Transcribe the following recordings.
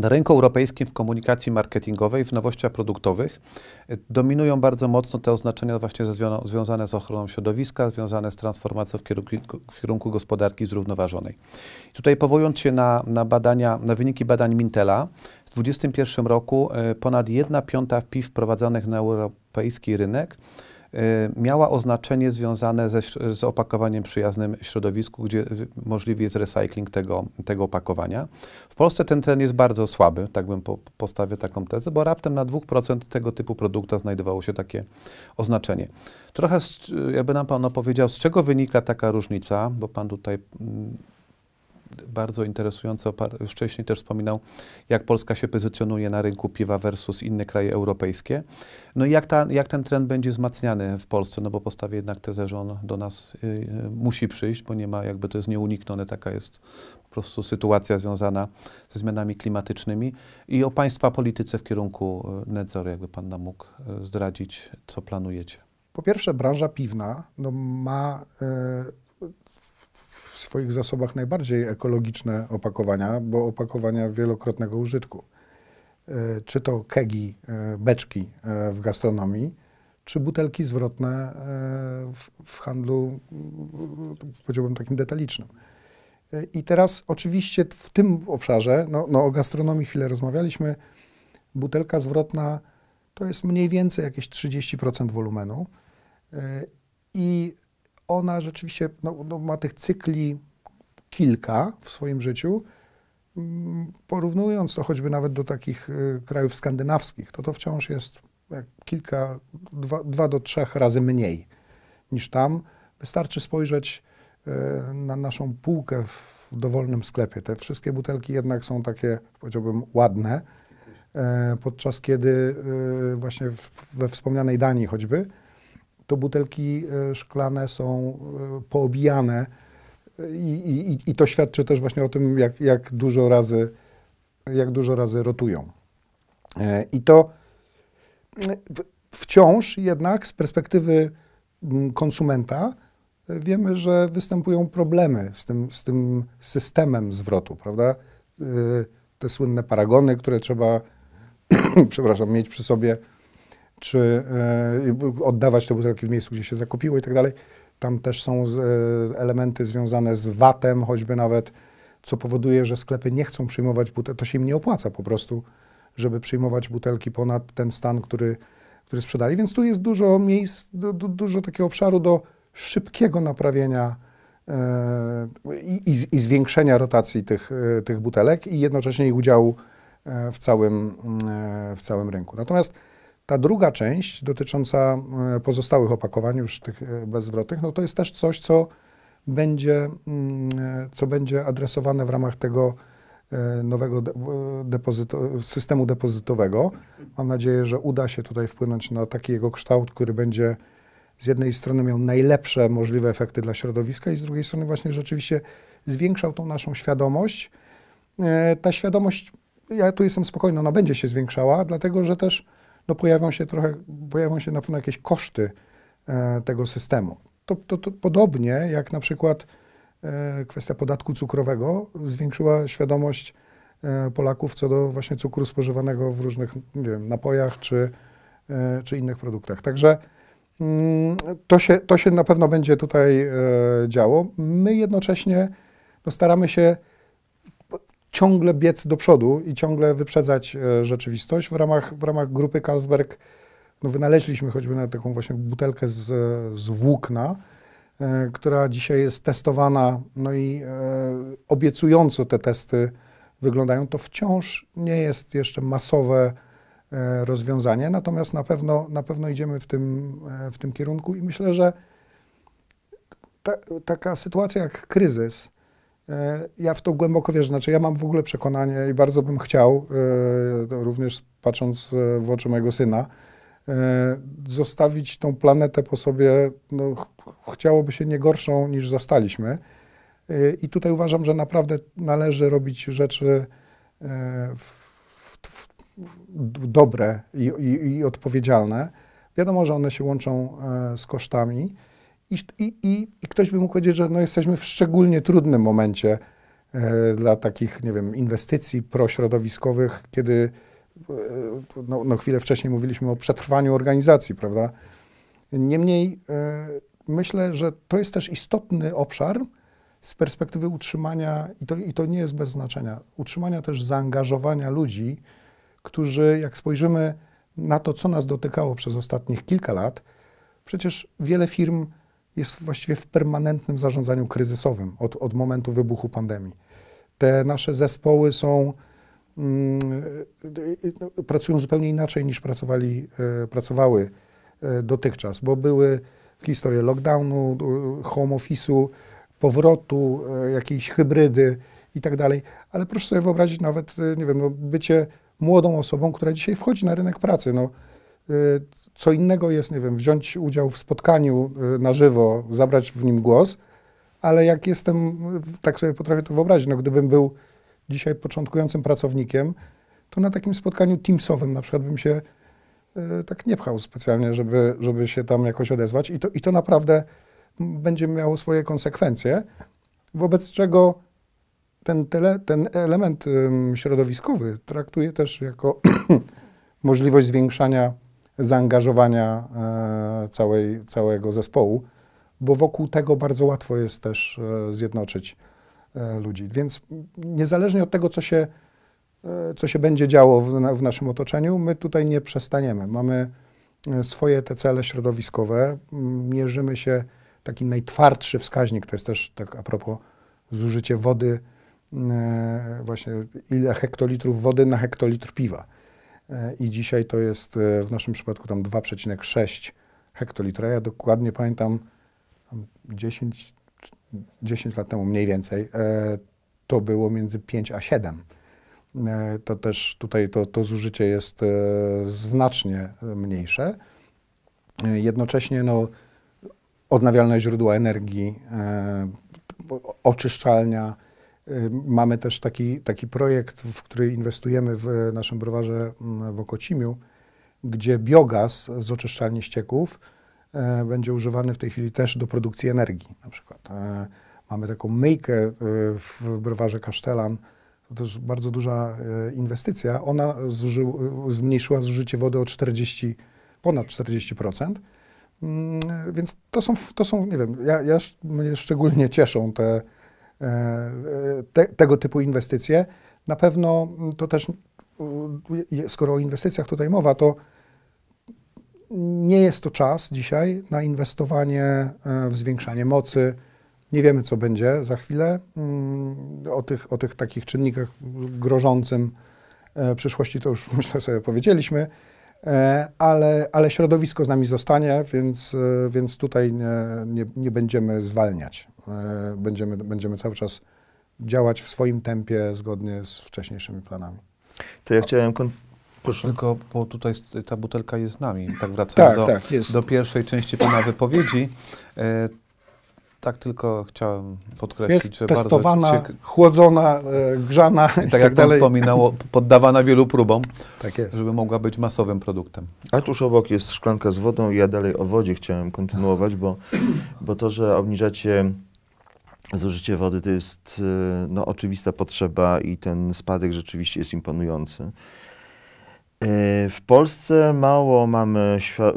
Na rynku europejskim w komunikacji marketingowej, w nowościach produktowych dominują bardzo mocno te oznaczenia właśnie związane z ochroną środowiska, związane z transformacją w kierunku, w kierunku gospodarki zrównoważonej. tutaj powołując się na, na, badania, na wyniki badań Mintela, w 2021 roku e, ponad 1 piąta piw wprowadzanych na europejski rynek E, miała oznaczenie związane ze, z opakowaniem przyjaznym środowisku, gdzie możliwy jest recykling tego, tego opakowania. W Polsce ten ten jest bardzo słaby, tak bym po, postawił taką tezę, bo raptem na 2% tego typu produkta znajdowało się takie oznaczenie. Trochę, z, jakby nam Pan opowiedział, z czego wynika taka różnica, bo Pan tutaj mm, bardzo interesujące. już wcześniej też wspominał, jak Polska się pozycjonuje na rynku piwa versus inne kraje europejskie. No i jak, ta, jak ten trend będzie wzmacniany w Polsce, no bo postawię jednak tezę, że on do nas y, y, musi przyjść, bo nie ma, jakby to jest nieuniknione, taka jest po prostu sytuacja związana ze zmianami klimatycznymi i o Państwa polityce w kierunku y, nadzoru, jakby Pan nam mógł y, zdradzić, co planujecie. Po pierwsze, branża piwna no, ma swoich zasobach najbardziej ekologiczne opakowania, bo opakowania wielokrotnego użytku. E, czy to kegi, e, beczki e, w gastronomii, czy butelki zwrotne w, handlu, powiedziałbym, takim detalicznym. I teraz oczywiście w tym obszarze, no, no o gastronomii chwilę rozmawialiśmy, butelka zwrotna to jest mniej więcej jakieś 30% wolumenu. I ona rzeczywiście no, no, ma tych cykli kilka w swoim życiu. Mm, porównując to choćby nawet do takich y, krajów skandynawskich, to to wciąż jest kilka, dwa, dwa do trzech razy mniej niż tam. Wystarczy spojrzeć y, na naszą półkę w dowolnym sklepie. Te wszystkie butelki jednak są takie, powiedziałbym, ładne, y, podczas kiedy właśnie w, we wspomnianej Danii choćby to butelki e, szklane są e, poobijane i, i, i to świadczy też właśnie o tym, jak, jak, dużo, razy, jak dużo razy rotują. E, I to wciąż jednak z perspektywy mm, konsumenta wiemy, że występują problemy z tym, z tym systemem zwrotu, prawda? Te słynne paragony, które trzeba, przepraszam, mieć przy sobie, czy e, oddawać te butelki w miejscu, gdzie się zakupiły i tak dalej. Tam też są e, elementy związane z VAT-em, choćby nawet, co powoduje, że sklepy nie chcą przyjmować butelki. To się im nie opłaca po prostu, żeby przyjmować butelki ponad ten stan, który, który sprzedali. Więc tu jest dużo miejsc, du, du, dużo takiego obszaru do szybkiego naprawienia e, i, i, zwiększenia rotacji tych, tych butelek i jednocześnie ich udziału w całym, mm, w całym rynku. Natomiast ta druga część dotycząca e, pozostałych opakowań, już tych e, bezwrotnych, no to jest też coś, co będzie, mm, e, co będzie adresowane w ramach tego nowego depozyto, systemu depozytowego. Mam nadzieję, że uda się tutaj wpłynąć na taki jego kształt, który będzie z jednej strony miał najlepsze możliwe efekty dla środowiska i z drugiej strony właśnie rzeczywiście zwiększał tą naszą świadomość. Ta świadomość, ja tu jestem spokojny, ona będzie się zwiększała, dlatego że też no pojawią się trochę, pojawią się na pewno jakieś koszty e, tego systemu. To, to, to, podobnie jak na przykład e, kwestia podatku cukrowego zwiększyła świadomość e, Polaków co do właśnie cukru spożywanego w różnych wiem, napojach czy, e, czy innych produktach. Także mm, to, się, to się na pewno będzie tutaj e, działo. My jednocześnie no, staramy się ciągle biec do przodu i ciągle wyprzedzać e, rzeczywistość. W ramach, w ramach grupy Carlsberg no, wynaleźliśmy choćby na taką właśnie butelkę z, z włókna, e, która dzisiaj jest testowana, no i e, obiecująco te testy wyglądają. To wciąż nie jest jeszcze masowe rozwiązanie, natomiast na pewno, na pewno idziemy w tym, w tym kierunku i myślę, że ta, taka sytuacja jak kryzys, E, ja w to głęboko wierzę. Znaczy, ja mam w ogóle przekonanie i bardzo bym chciał, e, również patrząc e, w oczy mojego syna, zostawić tą planetę po sobie, no, chciałoby się nie gorszą niż zastaliśmy. I tutaj uważam, że naprawdę należy robić rzeczy w, w, w dobre i, i, i odpowiedzialne. Wiadomo, że one się łączą z kosztami, i, i, i, ktoś by mógł powiedzieć, że no jesteśmy w szczególnie trudnym momencie e, dla takich, nie wiem, inwestycji prośrodowiskowych, kiedy e, no, no, chwilę wcześniej mówiliśmy o przetrwaniu organizacji, prawda? Niemniej e, myślę, że to jest też istotny obszar z perspektywy utrzymania, i to, i to nie jest bez znaczenia, utrzymania też zaangażowania ludzi, którzy, jak spojrzymy na to, co nas dotykało przez ostatnich kilka lat, przecież wiele firm jest właściwie w permanentnym zarządzaniu kryzysowym od, od momentu wybuchu pandemii. Te nasze zespoły są, mm, pracują zupełnie inaczej niż pracowali, e, pracowały e, dotychczas, bo były historie lockdownu, e, home office'u, powrotu, jakiejś hybrydy i tak dalej. Ale proszę sobie wyobrazić nawet, nie wiem, no, bycie młodą osobą, która dzisiaj wchodzi na rynek pracy. No, Y, co innego jest, nie wiem, wziąć udział w spotkaniu y, na żywo, zabrać w nim głos, ale jak jestem, y, tak sobie potrafię to wyobrazić, no gdybym był dzisiaj początkującym pracownikiem, to na takim spotkaniu teamsowym na przykład bym się tak nie pchał specjalnie, żeby, żeby się tam jakoś odezwać. I to, I to naprawdę będzie miało swoje konsekwencje, wobec czego ten, tele, ten element środowiskowy traktuje też jako możliwość zwiększania zaangażowania e, całej, całego zespołu, bo wokół tego bardzo łatwo jest też e, zjednoczyć e, ludzi. Więc niezależnie od tego, co się, co się będzie działo w, w naszym otoczeniu, my tutaj nie przestaniemy. Mamy swoje te cele środowiskowe, mierzymy się, taki najtwardszy wskaźnik, to jest też tak a propos zużycie wody, właśnie ile hektolitrów wody na hektolitr piwa i dzisiaj to jest e, w naszym przypadku tam 2,6 hektolitra. Ja dokładnie pamiętam 10, 10 lat temu mniej więcej e, to było między 5 a 7. E, to też tutaj to, to zużycie jest znacznie mniejsze. Jednocześnie no, odnawialne źródła energii, oczyszczalnia, Y, mamy też taki, taki projekt, w który inwestujemy w naszym browarze mm, w Okocimiu, gdzie biogaz z oczyszczalni ścieków e, będzie używany w tej chwili też do produkcji energii na przykład. E, mamy taką myjkę e, w browarze Kasztelan, to też bardzo duża inwestycja. Ona zmniejszyła zużycie wody o 40, ponad 40%. Mm, więc to są, to są nie wiem, ja, ja, mnie szczególnie cieszą te, E, te, tego typu inwestycje. Na pewno to też, skoro o inwestycjach tutaj mowa, to nie jest to czas dzisiaj na inwestowanie e, w zwiększanie mocy. Nie wiemy, co będzie za chwilę. Mm, o tych, o tych takich czynnikach grożącym e, przyszłości to już myślę sobie powiedzieliśmy. E, ale, ale środowisko z nami zostanie, więc, e, więc tutaj nie, nie, nie będziemy zwalniać. E, będziemy, będziemy cały czas działać w swoim tempie zgodnie z wcześniejszymi planami. To ja chciałem Proszę. Tylko, bo tutaj ta butelka jest z nami, tak wracając tak, do, tak, do, pierwszej części Pana wypowiedzi. E, tak, tylko chciałem podkreślić, jest że testowana, ciek... chłodzona, e, grzana. I tak, i tak, tak jak dalej. Pan wspominało, poddawana wielu próbom, tak jest. żeby mogła być masowym produktem. A tuż obok jest szklanka z wodą i ja dalej o wodzie chciałem kontynuować, bo, bo to, że obniżacie zużycie wody, to jest e, no, oczywista potrzeba i ten spadek rzeczywiście jest imponujący. E, w Polsce mało mamy, e,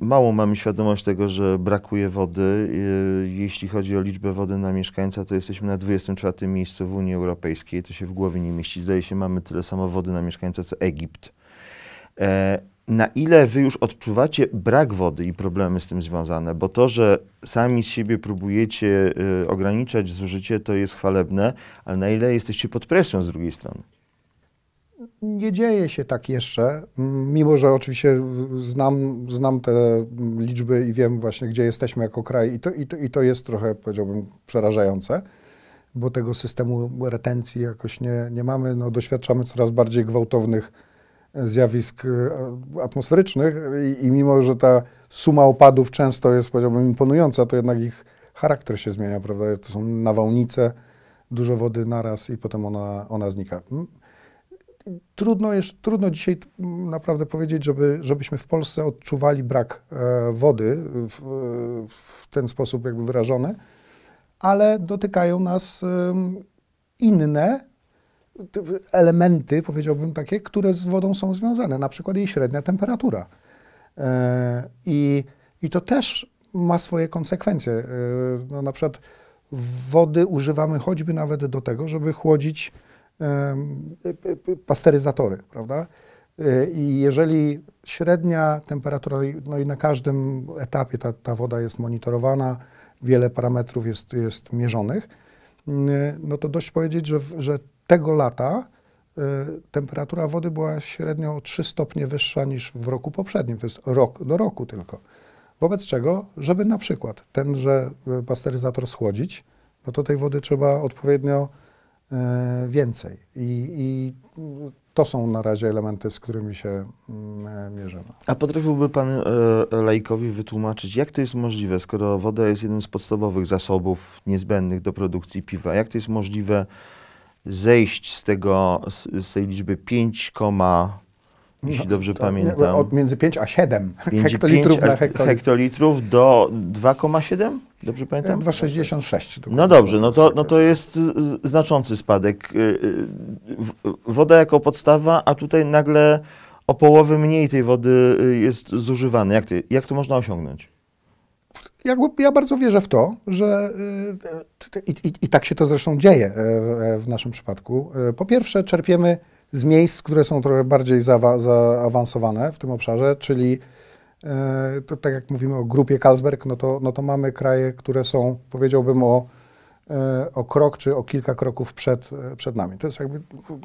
mało mamy świadomość tego, że brakuje wody. E, jeśli chodzi o liczbę wody na mieszkańca, to jesteśmy na 24 miejscu w Unii Europejskiej. To się w głowie nie mieści. Zdaje się, mamy tyle samo wody na mieszkańca co Egipt. Na ile wy już odczuwacie brak wody i problemy z tym związane? Bo to, że sami z siebie próbujecie ograniczać zużycie, to jest chwalebne, ale na ile jesteście pod presją z drugiej strony? nie dzieje się tak jeszcze, mimo że oczywiście znam, znam te liczby i wiem właśnie, gdzie jesteśmy jako kraj i to, i to, i to jest trochę, powiedziałbym, przerażające, bo tego systemu retencji jakoś nie, nie mamy. No, doświadczamy coraz bardziej gwałtownych e, zjawisk e, atmosferycznych i, i mimo, że ta suma opadów często jest, powiedziałbym, imponująca, to jednak ich charakter się zmienia, prawda? To są nawałnice, dużo wody naraz i potem ona, ona znika trudno, jest, trudno dzisiaj naprawdę powiedzieć, żeby, żebyśmy w Polsce odczuwali brak e, wody w, w, ten sposób jakby wyrażony, ale dotykają nas e, inne elementy, powiedziałbym takie, które z wodą są związane, na przykład jej średnia temperatura. E, I, i to też ma swoje konsekwencje. E, no, na przykład wody używamy choćby nawet do tego, żeby chłodzić Y, y, y, pasteryzatory, prawda? I jeżeli średnia temperatura, no i na każdym etapie ta, ta woda jest monitorowana, wiele parametrów jest, jest mierzonych, mm, no to dość powiedzieć, że, że tego lata temperatura wody była średnio o 3 stopnie wyższa niż w roku poprzednim, to jest rok do roku tylko. Wobec czego, żeby na przykład tenże pasteryzator schłodzić, no to tej wody trzeba odpowiednio E, więcej. I, I, to są na razie elementy, z którymi się mm, e, mierzymy. A potrafiłby Pan e, laikowi wytłumaczyć, jak to jest możliwe, skoro woda jest jednym z podstawowych zasobów niezbędnych do produkcji piwa? Jak to jest możliwe zejść z, tego, z, tej liczby 5, jeśli no, dobrze pamiętam. Od między 5 a 7 5, hektolitrów 5 na hektolitrów. hektolitrów do 2,7? Dobrze pamiętam? 2,66. No dobrze, no to, no to jest znaczący spadek. Y, y, woda jako podstawa, a tutaj nagle o połowę mniej tej wody y, jest zużywane. Jak, ty, jak to można osiągnąć? Jakby ja bardzo wierzę w to, że i, i, i tak się to zresztą dzieje w naszym przypadku. Po pierwsze, czerpiemy z miejsc, które są trochę bardziej zaawansowane w tym obszarze, czyli E, to tak jak mówimy o grupie Carlsberg, no to, no to mamy kraje, które są, powiedziałbym, o, e, o krok czy o kilka kroków przed, e, przed nami. To jest jakby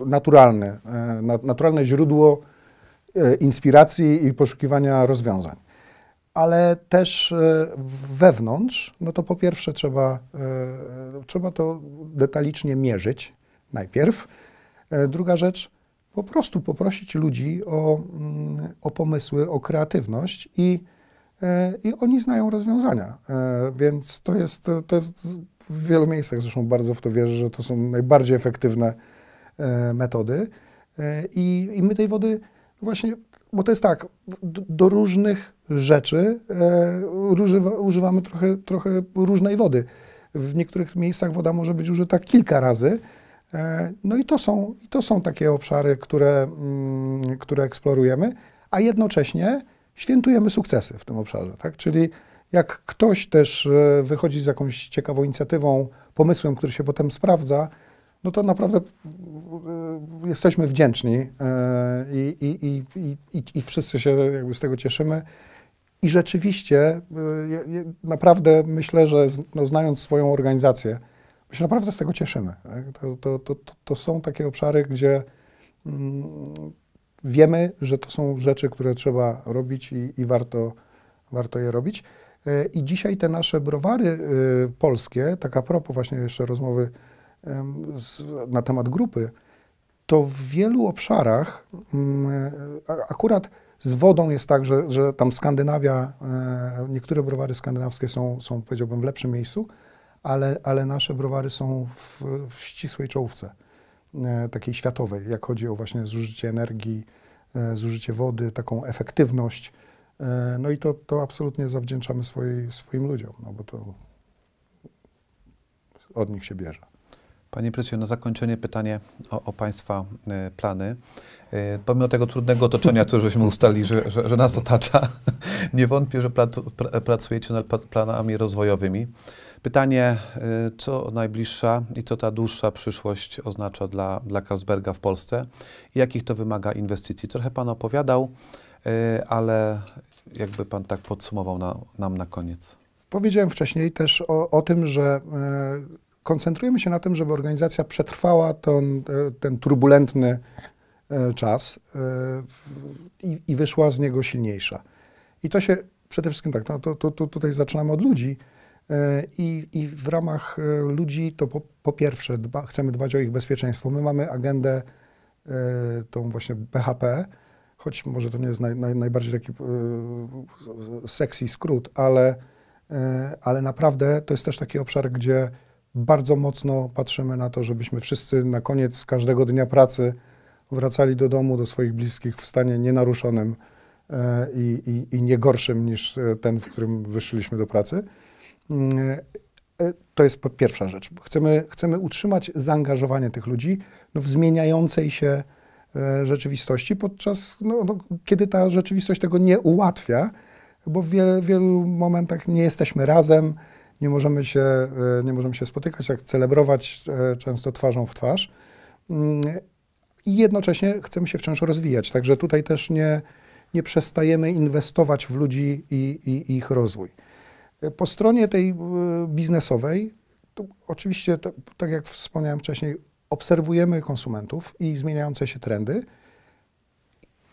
naturalne, naturalne źródło inspiracji i poszukiwania rozwiązań. Ale też wewnątrz, no to po pierwsze trzeba, trzeba to detalicznie mierzyć najpierw. Druga rzecz, po prostu poprosić ludzi o, mm, o pomysły, o kreatywność i, e, i oni znają rozwiązania. E, więc to jest, to jest w wielu miejscach, zresztą bardzo w to wierzę, że to są najbardziej efektywne e, metody. I, i my tej wody właśnie, bo to jest tak, do, różnych rzeczy używamy trochę, trochę różnej wody. W niektórych miejscach woda może być użyta kilka razy, E, no i to są, i to są takie obszary, które, mm, które eksplorujemy, a jednocześnie świętujemy sukcesy w tym obszarze. Tak? Czyli jak ktoś też e, wychodzi z jakąś ciekawą inicjatywą, pomysłem, który się potem sprawdza, no to naprawdę e, jesteśmy wdzięczni i, i, i, i, wszyscy się jakby z tego cieszymy. I rzeczywiście, naprawdę myślę, że no, znając swoją organizację, My się naprawdę z tego cieszymy. Tak? To, to, to, to są takie obszary, gdzie mm, wiemy, że to są rzeczy, które trzeba robić i, i warto, warto je robić. E, I dzisiaj te nasze browary e, polskie, tak a propos właśnie jeszcze rozmowy z, na temat grupy, to w wielu obszarach mm, akurat z wodą jest tak, że, że tam Skandynawia, e, niektóre browary skandynawskie są, są, powiedziałbym, w lepszym miejscu, ale, ale nasze browary są w, w ścisłej czołówce e, takiej światowej, jak chodzi o właśnie zużycie energii, e, zużycie wody, taką efektywność. E, no i to, to absolutnie zawdzięczamy swojej, swoim ludziom, no bo to od nich się bierze. Panie Prycio, na zakończenie pytanie o, o Państwa plany. Y, pomimo tego trudnego otoczenia, które żeśmy ustali, że, że, że, nas otacza, nie wątpię, że pracujecie nad planami rozwojowymi. Pytanie, y, co najbliższa i co ta dłuższa przyszłość oznacza dla, dla Carlsberga w Polsce i jakich to wymaga inwestycji? Trochę Pan opowiadał, y, ale jakby Pan tak podsumował na, nam na koniec. Powiedziałem wcześniej też o, o tym, że koncentrujemy się na tym, żeby organizacja przetrwała ten, ten turbulentny E, czas e, i, i wyszła z niego silniejsza. I to się przede wszystkim tak, no, to, to, to tutaj zaczynamy od ludzi. E, I, I, w ramach ludzi to po, po pierwsze dba, chcemy dbać o ich bezpieczeństwo. My mamy agendę tą właśnie BHP, choć może to nie jest naj, naj, najbardziej taki sexy skrót, ale, ale naprawdę to jest też taki obszar, gdzie bardzo mocno patrzymy na to, żebyśmy wszyscy na koniec każdego dnia pracy wracali do domu, do swoich bliskich w stanie nienaruszonym e, i, i, i nie gorszym niż e, ten, w którym wyszliśmy do pracy. Mm, e, to jest pierwsza rzecz. Chcemy, chcemy utrzymać zaangażowanie tych ludzi w zmieniającej się rzeczywistości, podczas, no, no, kiedy ta rzeczywistość tego nie ułatwia, bo w wielu, wielu momentach nie jesteśmy razem, nie możemy, się, nie możemy się spotykać, jak celebrować często twarzą w twarz. Mm, i jednocześnie chcemy się wciąż rozwijać. Także tutaj też nie, nie przestajemy inwestować w ludzi i, i, ich rozwój. Po stronie tej e, biznesowej, oczywiście, to, tak jak wspomniałem wcześniej, obserwujemy konsumentów i zmieniające się trendy.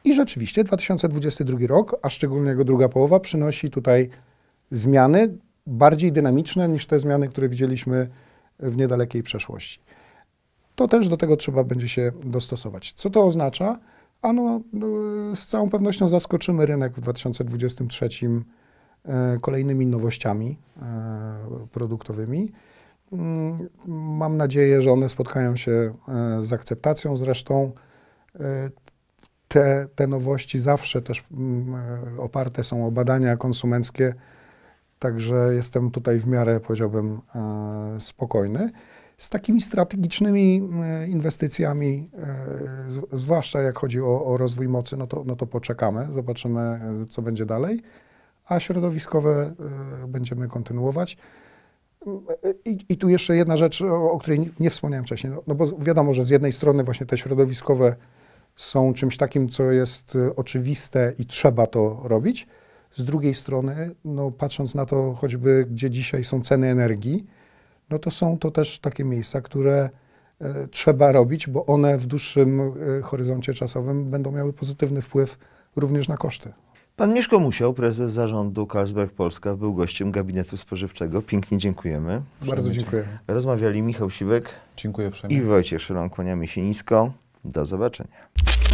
I rzeczywiście 2022 rok, a szczególnie jego druga połowa, przynosi tutaj zmiany bardziej dynamiczne niż te zmiany, które widzieliśmy w niedalekiej przeszłości to też do tego trzeba będzie się dostosować. Co to oznacza? Ano, no, z całą pewnością zaskoczymy rynek w 2023 e, kolejnymi nowościami e, produktowymi. Mm, mam nadzieję, że one spotkają się e, z akceptacją. Zresztą te, te nowości zawsze też mm, oparte są o badania konsumenckie, także jestem tutaj w miarę, powiedziałbym, spokojny z takimi strategicznymi e, inwestycjami, e, zwłaszcza jak chodzi o, o, rozwój mocy, no to, no to poczekamy, zobaczymy, e, co będzie dalej, a środowiskowe będziemy kontynuować. I, I, tu jeszcze jedna rzecz, o, o której nie wspomniałem wcześniej, no, no, bo wiadomo, że z jednej strony właśnie te środowiskowe są czymś takim, co jest oczywiste i trzeba to robić, z drugiej strony, no, patrząc na to choćby, gdzie dzisiaj są ceny energii, no to są to też takie miejsca, które e, trzeba robić, bo one w dłuższym e, horyzoncie czasowym będą miały pozytywny wpływ również na koszty. Pan Mieszko Musiał, prezes zarządu Carlsberg Polska, był gościem gabinetu spożywczego. Pięknie dziękujemy. Bardzo dziękuję. Rozmawiali Michał Siwek. Dziękuję uprzejmie. I Wojciech Szylon. Kłaniamy się nisko. Do zobaczenia.